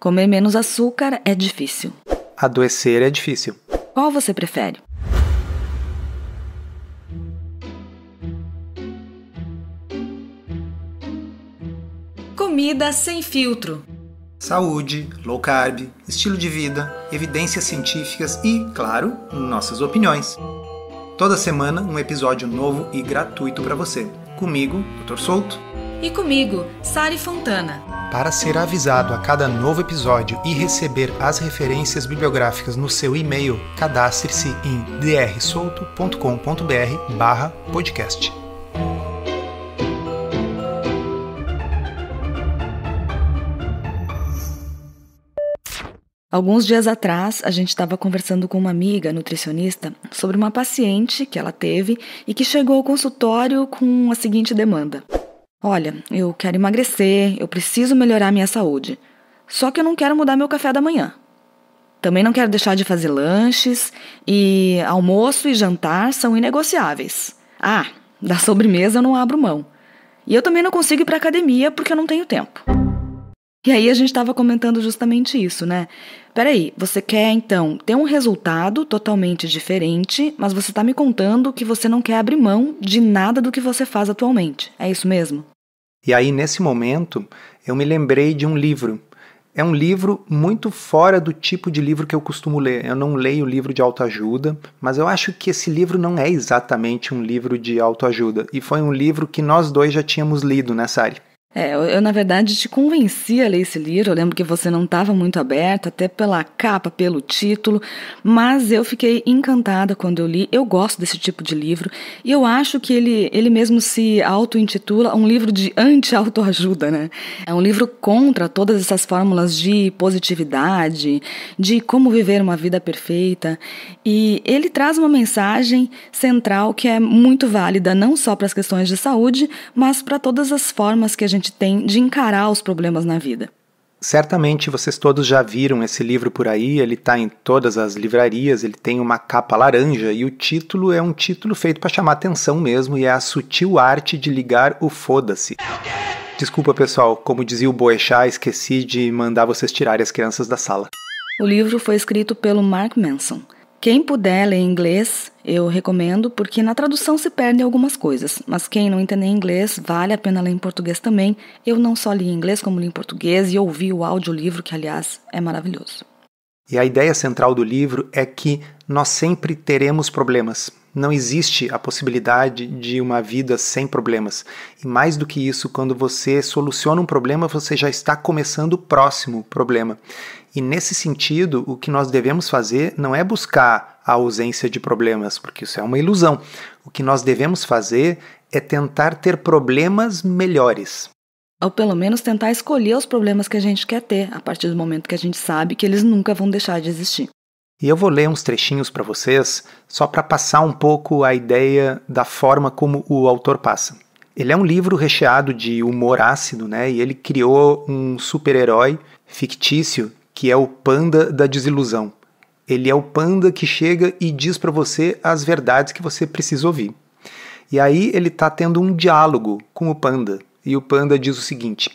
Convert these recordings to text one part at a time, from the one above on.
Comer menos açúcar é difícil. Adoecer é difícil. Qual você prefere? Comida sem filtro. Saúde, low carb, estilo de vida, evidências científicas e, claro, nossas opiniões. Toda semana um episódio novo e gratuito para você. Comigo, Dr. Souto. E comigo, Sari Fontana. Para ser avisado a cada novo episódio e receber as referências bibliográficas no seu e-mail, cadastre-se em drsolto.com.br/podcast. Alguns dias atrás, a gente estava conversando com uma amiga nutricionista sobre uma paciente que ela teve e que chegou ao consultório com a seguinte demanda: Olha, eu quero emagrecer, eu preciso melhorar minha saúde. Só que eu não quero mudar meu café da manhã. Também não quero deixar de fazer lanches e almoço e jantar são inegociáveis. Ah, da sobremesa eu não abro mão. E eu também não consigo ir para academia porque eu não tenho tempo. E aí a gente estava comentando justamente isso, né? Peraí, você quer então ter um resultado totalmente diferente, mas você está me contando que você não quer abrir mão de nada do que você faz atualmente. É isso mesmo? E aí, nesse momento, eu me lembrei de um livro. É um livro muito fora do tipo de livro que eu costumo ler. Eu não leio livro de autoajuda, mas eu acho que esse livro não é exatamente um livro de autoajuda. E foi um livro que nós dois já tínhamos lido, né, Sari? É, eu, na verdade te convenci a ler esse livro. Eu lembro que você não estava muito aberta, até pela capa, pelo título, mas eu fiquei encantada quando eu li. Eu gosto desse tipo de livro e eu acho que ele, ele mesmo se auto-intitula um livro de anti-autoajuda, né? É um livro contra todas essas fórmulas de positividade, de como viver uma vida perfeita. E ele traz uma mensagem central que é muito válida não só para as questões de saúde, mas para todas as formas que a gente tem de encarar os problemas na vida. Certamente vocês todos já viram esse livro por aí, ele está em todas as livrarias, ele tem uma capa laranja e o título é um título feito para chamar atenção mesmo e é a sutil arte de ligar o foda-se. Desculpa pessoal, como dizia o Boechat, esqueci de mandar vocês tirarem as crianças da sala. O livro foi escrito pelo Mark Manson. Quem puder ler em inglês, eu recomendo porque na tradução se perdem algumas coisas, mas quem não entende inglês, vale a pena ler em português também. Eu não só li em inglês, como li em português e ouvi o audiolivro, que aliás é maravilhoso. E a ideia central do livro é que nós sempre teremos problemas. Não existe a possibilidade de uma vida sem problemas. E mais do que isso, quando você soluciona um problema, você já está começando o próximo problema. E nesse sentido, o que nós devemos fazer não é buscar a ausência de problemas, porque isso é uma ilusão. O que nós devemos fazer é tentar ter problemas melhores. Ou pelo menos tentar escolher os problemas que a gente quer ter, a partir do momento que a gente sabe que eles nunca vão deixar de existir. E eu vou ler uns trechinhos para vocês, só para passar um pouco a ideia da forma como o autor passa. Ele é um livro recheado de humor ácido, né? E ele criou um super-herói fictício que é o Panda da Desilusão. Ele é o panda que chega e diz para você as verdades que você precisa ouvir. E aí ele está tendo um diálogo com o panda. E o Panda diz o seguinte: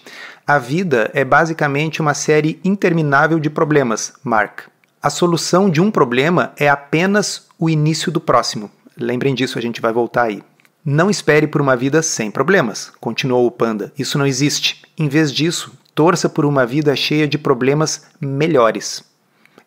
A vida é basicamente uma série interminável de problemas, Mark. A solução de um problema é apenas o início do próximo. Lembrem disso, a gente vai voltar aí. Não espere por uma vida sem problemas, continuou o Panda. Isso não existe. Em vez disso, torça por uma vida cheia de problemas melhores.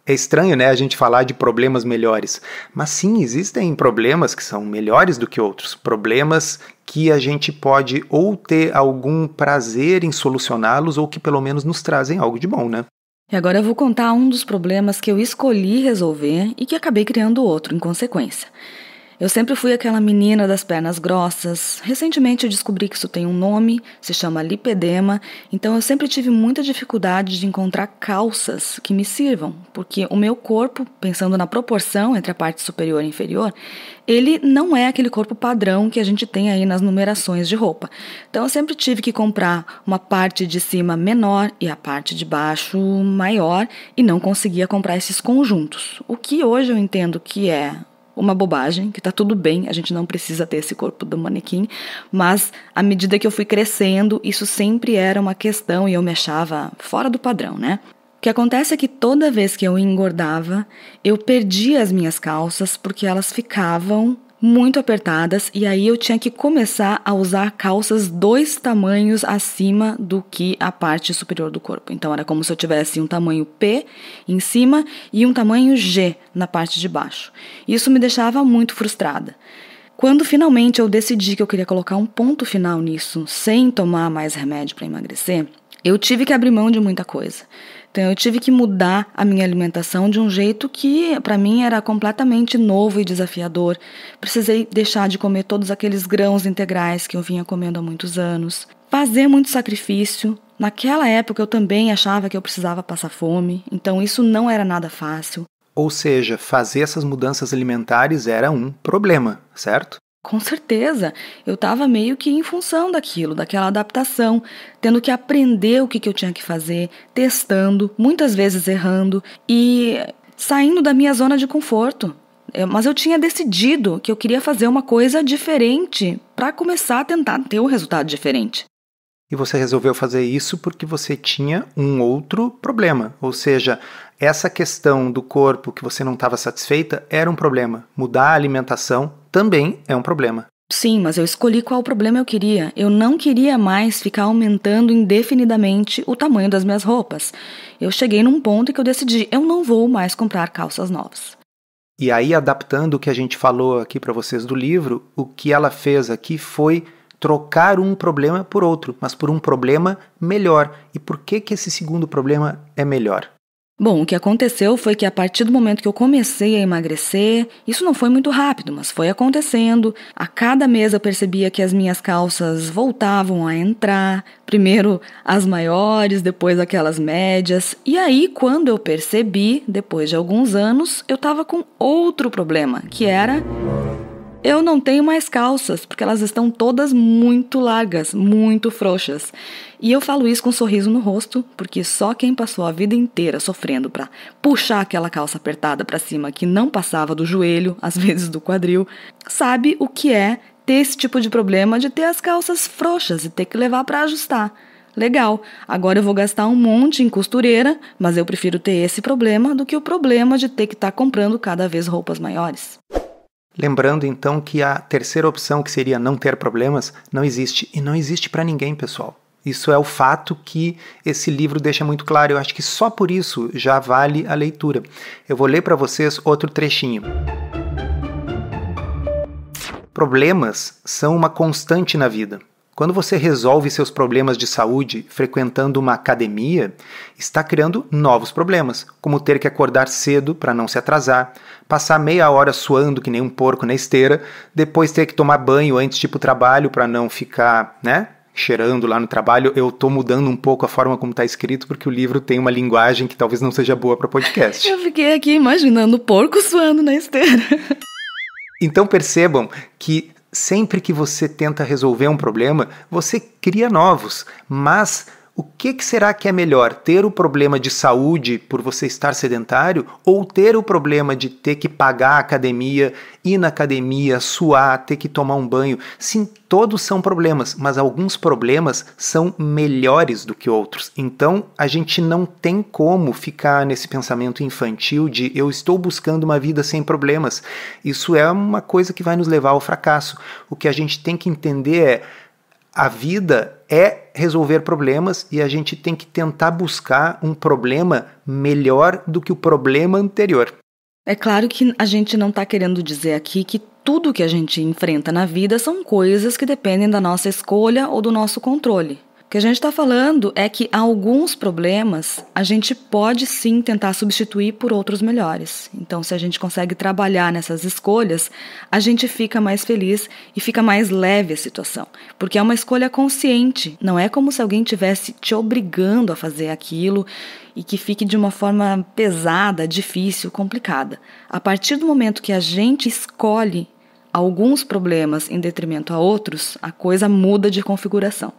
É estranho, né, a gente falar de problemas melhores, mas sim, existem problemas que são melhores do que outros, problemas que a gente pode ou ter algum prazer em solucioná-los ou que pelo menos nos trazem algo de bom, né? E agora eu vou contar um dos problemas que eu escolhi resolver e que acabei criando outro em consequência. Eu sempre fui aquela menina das pernas grossas. Recentemente eu descobri que isso tem um nome, se chama lipedema, então eu sempre tive muita dificuldade de encontrar calças que me sirvam, porque o meu corpo, pensando na proporção entre a parte superior e inferior, ele não é aquele corpo padrão que a gente tem aí nas numerações de roupa. Então eu sempre tive que comprar uma parte de cima menor e a parte de baixo maior e não conseguia comprar esses conjuntos. O que hoje eu entendo que é uma bobagem, que tá tudo bem, a gente não precisa ter esse corpo do manequim, mas à medida que eu fui crescendo, isso sempre era uma questão e eu me achava fora do padrão, né? O que acontece é que toda vez que eu engordava, eu perdia as minhas calças porque elas ficavam muito apertadas e aí eu tinha que começar a usar calças dois tamanhos acima do que a parte superior do corpo. Então era como se eu tivesse um tamanho P em cima e um tamanho G na parte de baixo. Isso me deixava muito frustrada. Quando finalmente eu decidi que eu queria colocar um ponto final nisso, sem tomar mais remédio para emagrecer, eu tive que abrir mão de muita coisa. Então eu tive que mudar a minha alimentação de um jeito que para mim era completamente novo e desafiador. Precisei deixar de comer todos aqueles grãos integrais que eu vinha comendo há muitos anos. Fazer muito sacrifício. Naquela época eu também achava que eu precisava passar fome, então isso não era nada fácil. Ou seja, fazer essas mudanças alimentares era um problema, certo? Com certeza, eu estava meio que em função daquilo, daquela adaptação, tendo que aprender o que, que eu tinha que fazer, testando, muitas vezes errando e saindo da minha zona de conforto. É, mas eu tinha decidido que eu queria fazer uma coisa diferente para começar a tentar ter um resultado diferente. E você resolveu fazer isso porque você tinha um outro problema, ou seja, essa questão do corpo que você não estava satisfeita era um problema. Mudar a alimentação também é um problema. Sim, mas eu escolhi qual problema eu queria. Eu não queria mais ficar aumentando indefinidamente o tamanho das minhas roupas. Eu cheguei num ponto em que eu decidi, eu não vou mais comprar calças novas. E aí, adaptando o que a gente falou aqui para vocês do livro, o que ela fez aqui foi trocar um problema por outro, mas por um problema melhor. E por que que esse segundo problema é melhor? Bom, o que aconteceu foi que a partir do momento que eu comecei a emagrecer, isso não foi muito rápido, mas foi acontecendo. A cada mês eu percebia que as minhas calças voltavam a entrar, primeiro as maiores, depois aquelas médias. E aí, quando eu percebi, depois de alguns anos, eu estava com outro problema, que era eu não tenho mais calças, porque elas estão todas muito largas, muito frouxas. E eu falo isso com um sorriso no rosto, porque só quem passou a vida inteira sofrendo para puxar aquela calça apertada para cima que não passava do joelho, às vezes do quadril, sabe o que é ter esse tipo de problema de ter as calças frouxas e ter que levar para ajustar. Legal, agora eu vou gastar um monte em costureira, mas eu prefiro ter esse problema do que o problema de ter que estar tá comprando cada vez roupas maiores. Lembrando então que a terceira opção, que seria não ter problemas, não existe e não existe para ninguém, pessoal. Isso é o fato que esse livro deixa muito claro. Eu acho que só por isso já vale a leitura. Eu vou ler para vocês outro trechinho. Problemas são uma constante na vida. Quando você resolve seus problemas de saúde frequentando uma academia, está criando novos problemas, como ter que acordar cedo para não se atrasar, passar meia hora suando que nem um porco na esteira, depois ter que tomar banho antes de ir para o trabalho para não ficar, né? Cheirando lá no trabalho, eu estou mudando um pouco a forma como está escrito, porque o livro tem uma linguagem que talvez não seja boa para podcast. eu fiquei aqui imaginando o porco suando na esteira. Então percebam que Sempre que você tenta resolver um problema, você cria novos, mas o que, que, será que é melhor, ter o problema de saúde por você estar sedentário ou ter o problema de ter que pagar a academia, ir na academia, suar, ter que tomar um banho? Sim, todos são problemas, mas alguns problemas são melhores do que outros. Então, a gente não tem como ficar nesse pensamento infantil de eu estou buscando uma vida sem problemas. Isso é uma coisa que vai nos levar ao fracasso. O que a gente tem que entender é a vida é resolver problemas e a gente tem que tentar buscar um problema melhor do que o problema anterior. É claro que a gente não está querendo dizer aqui que tudo que a gente enfrenta na vida são coisas que dependem da nossa escolha ou do nosso controle. O que a gente está falando é que alguns problemas a gente pode sim tentar substituir por outros melhores. Então, se a gente consegue trabalhar nessas escolhas, a gente fica mais feliz e fica mais leve a situação, porque é uma escolha consciente. Não é como se alguém tivesse te obrigando a fazer aquilo e que fique de uma forma pesada, difícil, complicada. A partir do momento que a gente escolhe alguns problemas em detrimento a outros, a coisa muda de configuração.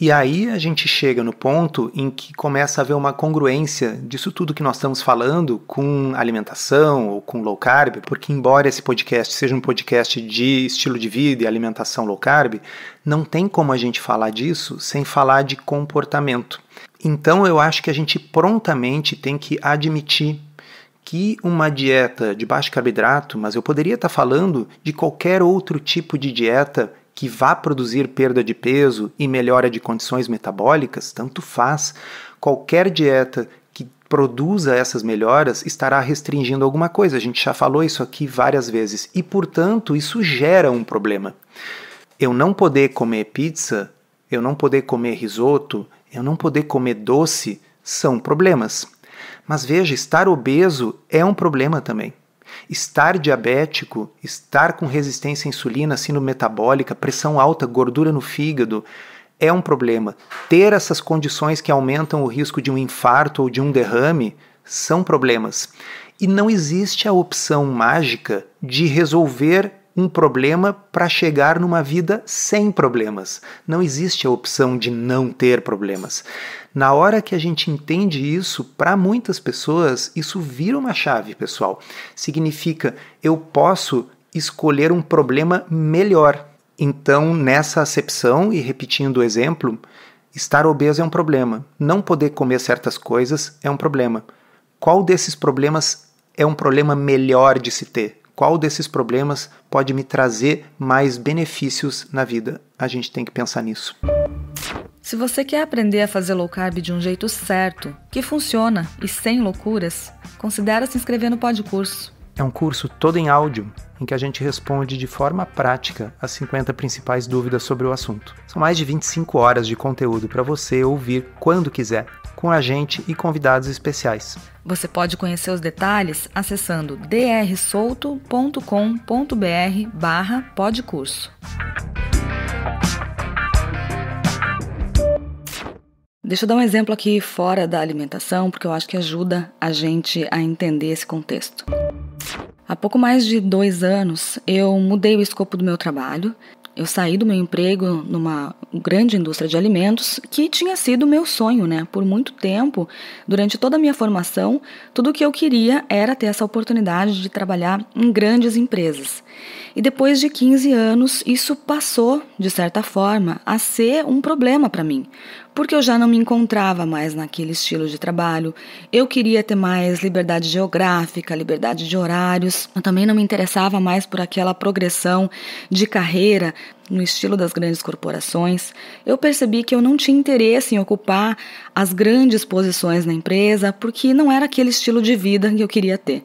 E aí a gente chega no ponto em que começa a haver uma congruência disso tudo que nós estamos falando com alimentação ou com low carb, porque embora esse podcast seja um podcast de estilo de vida e alimentação low carb, não tem como a gente falar disso sem falar de comportamento. Então eu acho que a gente prontamente tem que admitir que uma dieta de baixo carboidrato, mas eu poderia estar falando de qualquer outro tipo de dieta que vá produzir perda de peso e melhora de condições metabólicas, tanto faz. Qualquer dieta que produza essas melhoras estará restringindo alguma coisa. A gente já falou isso aqui várias vezes e, portanto, isso gera um problema. Eu não poder comer pizza, eu não poder comer risoto, eu não poder comer doce são problemas. Mas veja, estar obeso é um problema também. Estar diabético, estar com resistência à insulina, síndrome metabólica, pressão alta, gordura no fígado, é um problema. Ter essas condições que aumentam o risco de um infarto ou de um derrame são problemas. E não existe a opção mágica de resolver um problema para chegar numa vida sem problemas. Não existe a opção de não ter problemas. Na hora que a gente entende isso, para muitas pessoas, isso vira uma chave, pessoal. Significa eu posso escolher um problema melhor. Então, nessa acepção, e repetindo o exemplo, estar obeso é um problema, não poder comer certas coisas é um problema. Qual desses problemas é um problema melhor de se ter? qual desses problemas pode me trazer mais benefícios na vida. A gente tem que pensar nisso. Se você quer aprender a fazer low carb de um jeito certo, que funciona e sem loucuras, considere se inscrever no Podcurso. É um curso todo em áudio em que a gente responde de forma prática as 50 principais dúvidas sobre o assunto. São mais de 25 horas de conteúdo para você ouvir quando quiser com a gente e convidados especiais. Você pode conhecer os detalhes acessando drsolto.com.br barra podcurso. Deixa eu dar um exemplo aqui fora da alimentação, porque eu acho que ajuda a gente a entender esse contexto. Há pouco mais de dois anos, eu mudei o escopo do meu trabalho eu saí do meu emprego numa grande indústria de alimentos, que tinha sido meu sonho, né? Por muito tempo, durante toda a minha formação, tudo o que eu queria era ter essa oportunidade de trabalhar em grandes empresas. E depois de 15 anos, isso passou, de certa forma, a ser um problema para mim, porque eu já não me encontrava mais naquele estilo de trabalho. Eu queria ter mais liberdade geográfica, liberdade de horários. Eu também não me interessava mais por aquela progressão de carreira no estilo das grandes corporações. Eu percebi que eu não tinha interesse em ocupar as grandes posições na empresa porque não era aquele estilo de vida que eu queria ter.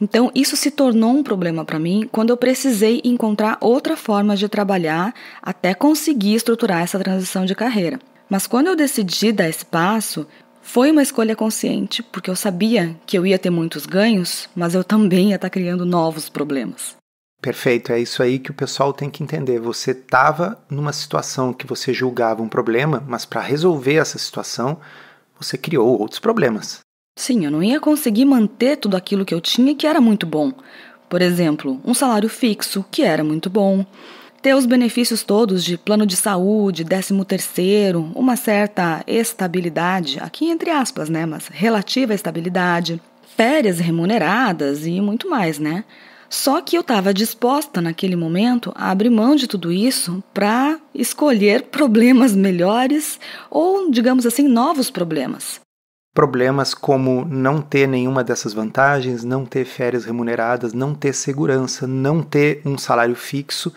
Então, isso se tornou um problema para mim quando eu precisei encontrar outra forma de trabalhar até conseguir estruturar essa transição de carreira. Mas quando eu decidi dar esse passo, foi uma escolha consciente, porque eu sabia que eu ia ter muitos ganhos, mas eu também ia estar tá criando novos problemas. Perfeito, é isso aí que o pessoal tem que entender. Você estava numa situação que você julgava um problema, mas para resolver essa situação, você criou outros problemas. Sim, eu não ia conseguir manter tudo aquilo que eu tinha que era muito bom. Por exemplo, um salário fixo, que era muito bom, ter os benefícios todos de plano de saúde, 13 terceiro, uma certa estabilidade, aqui entre aspas, né, mas relativa estabilidade, férias remuneradas e muito mais, né? Só que eu estava disposta naquele momento a abrir mão de tudo isso para escolher problemas melhores ou, digamos assim, novos problemas. Problemas como não ter nenhuma dessas vantagens, não ter férias remuneradas, não ter segurança, não ter um salário fixo,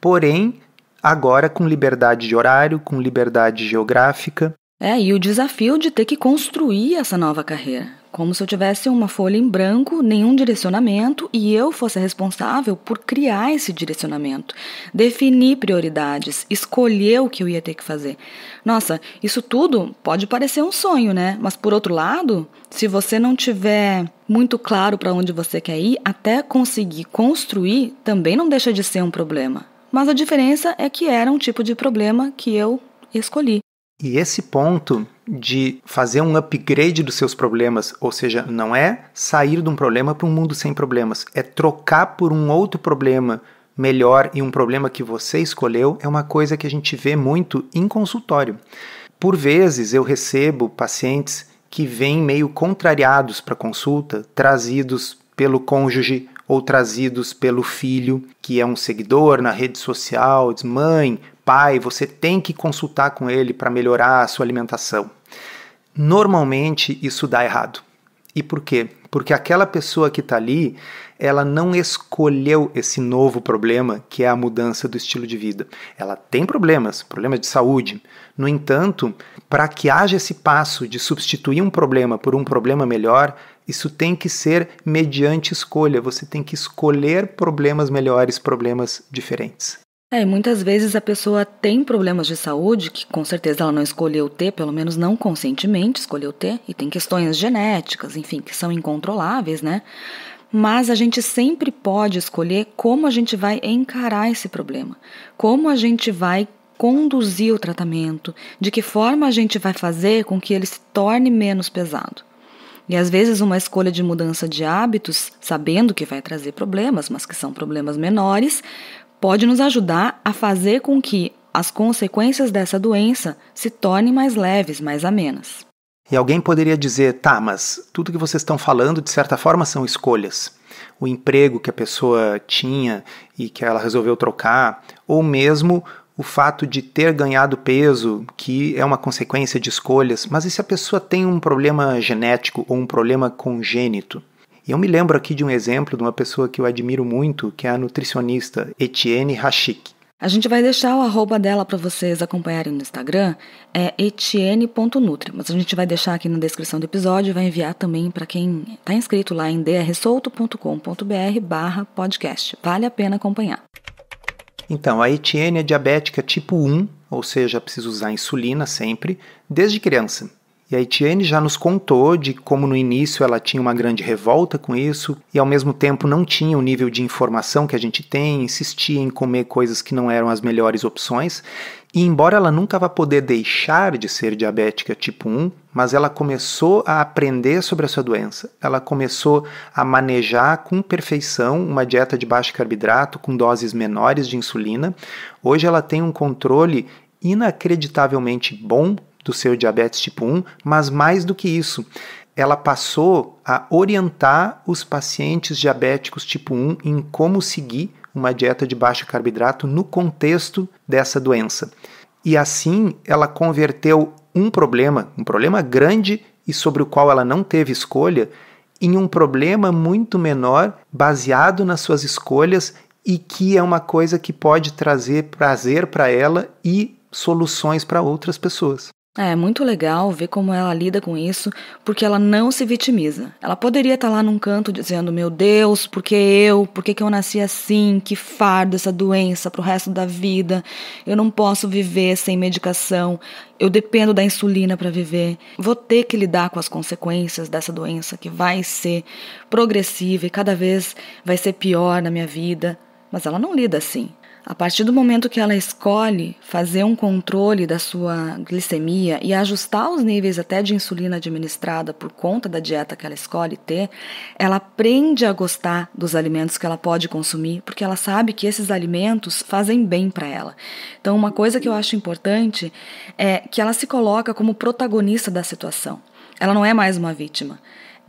porém agora com liberdade de horário, com liberdade geográfica. É, e o desafio de ter que construir essa nova carreira. Como se eu tivesse uma folha em branco, nenhum direcionamento e eu fosse responsável por criar esse direcionamento, definir prioridades, escolher o que eu ia ter que fazer. Nossa, isso tudo pode parecer um sonho, né? Mas por outro lado, se você não tiver muito claro para onde você quer ir, até conseguir construir, também não deixa de ser um problema mas a diferença é que era um tipo de problema que eu escolhi. E esse ponto de fazer um upgrade dos seus problemas, ou seja, não é sair de um problema para um mundo sem problemas, é trocar por um outro problema melhor e um problema que você escolheu, é uma coisa que a gente vê muito em consultório. Por vezes eu recebo pacientes que vêm meio contrariados para consulta, trazidos pelo cônjuge ou trazidos pelo filho, que é um seguidor na rede social, diz: mãe, pai, você tem que consultar com ele para melhorar a sua alimentação. Normalmente isso dá errado. E por quê? Porque aquela pessoa que está ali, ela não escolheu esse novo problema, que é a mudança do estilo de vida. Ela tem problemas, problemas de saúde. No entanto, para que haja esse passo de substituir um problema por um problema melhor, isso tem que ser mediante escolha. Você tem que escolher problemas melhores, problemas diferentes. É, muitas vezes a pessoa tem problemas de saúde que com certeza ela não escolheu ter, pelo menos não conscientemente escolheu ter, e tem questões genéticas, enfim, que são incontroláveis, né? Mas a gente sempre pode escolher como a gente vai encarar esse problema, como a gente vai conduzir o tratamento, de que forma a gente vai fazer com que ele se torne menos pesado. E às vezes uma escolha de mudança de hábitos, sabendo que vai trazer problemas, mas que são problemas menores, pode nos ajudar a fazer com que as consequências dessa doença se tornem mais leves, mais amenas. E alguém poderia dizer, tá, mas tudo que vocês estão falando de certa forma são escolhas. O emprego que a pessoa tinha e que ela resolveu trocar, ou mesmo o fato de ter ganhado peso, que é uma consequência de escolhas, mas e se a pessoa tem um problema genético ou um problema congênito? E eu me lembro aqui de um exemplo de uma pessoa que eu admiro muito, que é a nutricionista Etienne Hachik. A gente vai deixar o arroba dela para vocês acompanharem no Instagram, é etienne.nutri, mas a gente vai deixar aqui na descrição do episódio e vai enviar também para quem está inscrito lá em drsolto.com.br barra podcast. Vale a pena acompanhar. Então, a Etienne é diabética tipo 1, ou seja, precisa usar insulina sempre, desde criança. E a Etienne já nos contou de como no início ela tinha uma grande revolta com isso e ao mesmo tempo não tinha o nível de informação que a gente tem, insistia em comer coisas que não eram as melhores opções e embora ela nunca vá poder deixar de ser diabética tipo 1, mas ela começou a aprender sobre a sua doença. Ela começou a manejar com perfeição uma dieta de baixo carboidrato com doses menores de insulina. Hoje ela tem um controle inacreditavelmente bom do seu diabetes tipo 1, mas mais do que isso, ela passou a orientar os pacientes diabéticos tipo 1 em como seguir uma dieta de baixo carboidrato no contexto dessa doença. E assim ela converteu um problema, um problema grande e sobre o qual ela não teve escolha, em um problema muito menor, baseado nas suas escolhas e que é uma coisa que pode trazer prazer para ela e soluções para outras pessoas. É muito legal ver como ela lida com isso, porque ela não se vitimiza. Ela poderia estar tá lá num canto dizendo: Meu Deus, por que eu? Por que, que eu nasci assim? Que fardo essa doença pro resto da vida. Eu não posso viver sem medicação. Eu dependo da insulina para viver. Vou ter que lidar com as consequências dessa doença que vai ser progressiva e cada vez vai ser pior na minha vida. Mas ela não lida assim. A partir do momento que ela escolhe fazer um controle da sua glicemia e ajustar os níveis até de insulina administrada por conta da dieta que ela escolhe ter, ela aprende a gostar dos alimentos que ela pode consumir, porque ela sabe que esses alimentos fazem bem para ela. Então, uma coisa que eu acho importante é que ela se coloca como protagonista da situação. Ela não é mais uma vítima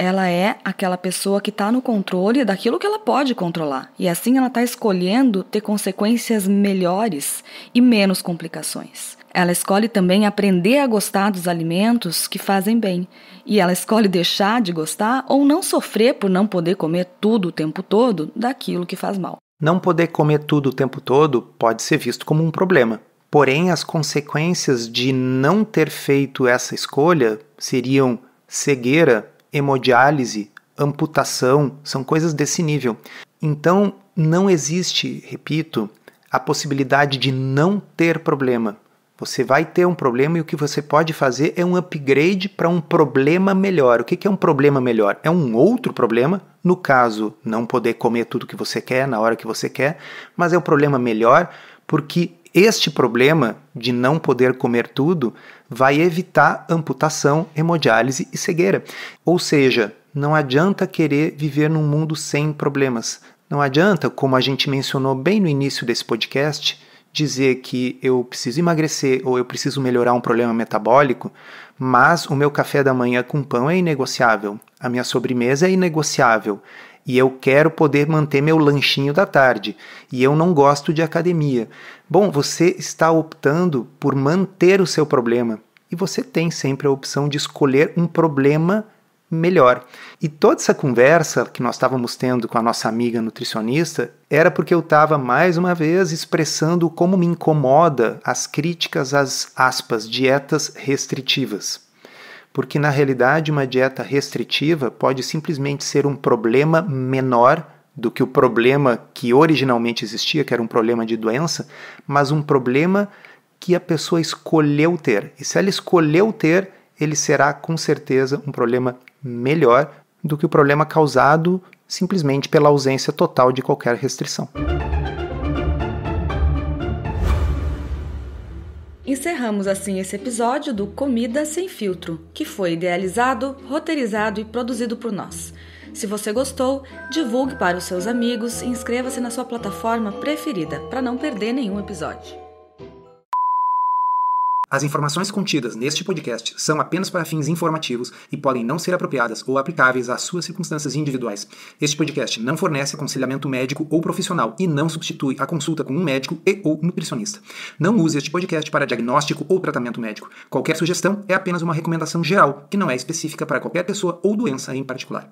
ela é aquela pessoa que está no controle daquilo que ela pode controlar. E assim ela está escolhendo ter consequências melhores e menos complicações. Ela escolhe também aprender a gostar dos alimentos que fazem bem. E ela escolhe deixar de gostar ou não sofrer por não poder comer tudo o tempo todo daquilo que faz mal. Não poder comer tudo o tempo todo pode ser visto como um problema. Porém, as consequências de não ter feito essa escolha seriam cegueira hemodiálise, amputação, são coisas desse nível. Então, não existe, repito, a possibilidade de não ter problema. Você vai ter um problema e o que você pode fazer é um upgrade para um problema melhor. O que é um problema melhor? É um outro problema, no caso, não poder comer tudo que você quer na hora que você quer, mas é um problema melhor porque este problema de não poder comer tudo vai evitar amputação, hemodiálise e cegueira. Ou seja, não adianta querer viver num mundo sem problemas. Não adianta, como a gente mencionou bem no início desse podcast, dizer que eu preciso emagrecer ou eu preciso melhorar um problema metabólico, mas o meu café da manhã com pão é inegociável, a minha sobremesa é inegociável, e eu quero poder manter meu lanchinho da tarde e eu não gosto de academia. Bom, você está optando por manter o seu problema e você tem sempre a opção de escolher um problema melhor. E toda essa conversa que nós estávamos tendo com a nossa amiga nutricionista era porque eu estava mais uma vez expressando como me incomoda as críticas às aspas dietas restritivas porque na realidade uma dieta restritiva pode simplesmente ser um problema menor do que o problema que originalmente existia, que era um problema de doença, mas um problema que a pessoa escolheu ter. E se ela escolheu ter, ele será com certeza um problema melhor do que o problema causado simplesmente pela ausência total de qualquer restrição. Encerramos assim esse episódio do Comida Sem Filtro, que foi idealizado, roteirizado e produzido por nós. Se você gostou, divulgue para os seus amigos e inscreva-se na sua plataforma preferida para não perder nenhum episódio. As informações contidas neste podcast são apenas para fins informativos e podem não ser apropriadas ou aplicáveis às suas circunstâncias individuais. Este podcast não fornece aconselhamento médico ou profissional e não substitui a consulta com um médico e ou nutricionista. Não use este podcast para diagnóstico ou tratamento médico. Qualquer sugestão é apenas uma recomendação geral, que não é específica para qualquer pessoa ou doença em particular.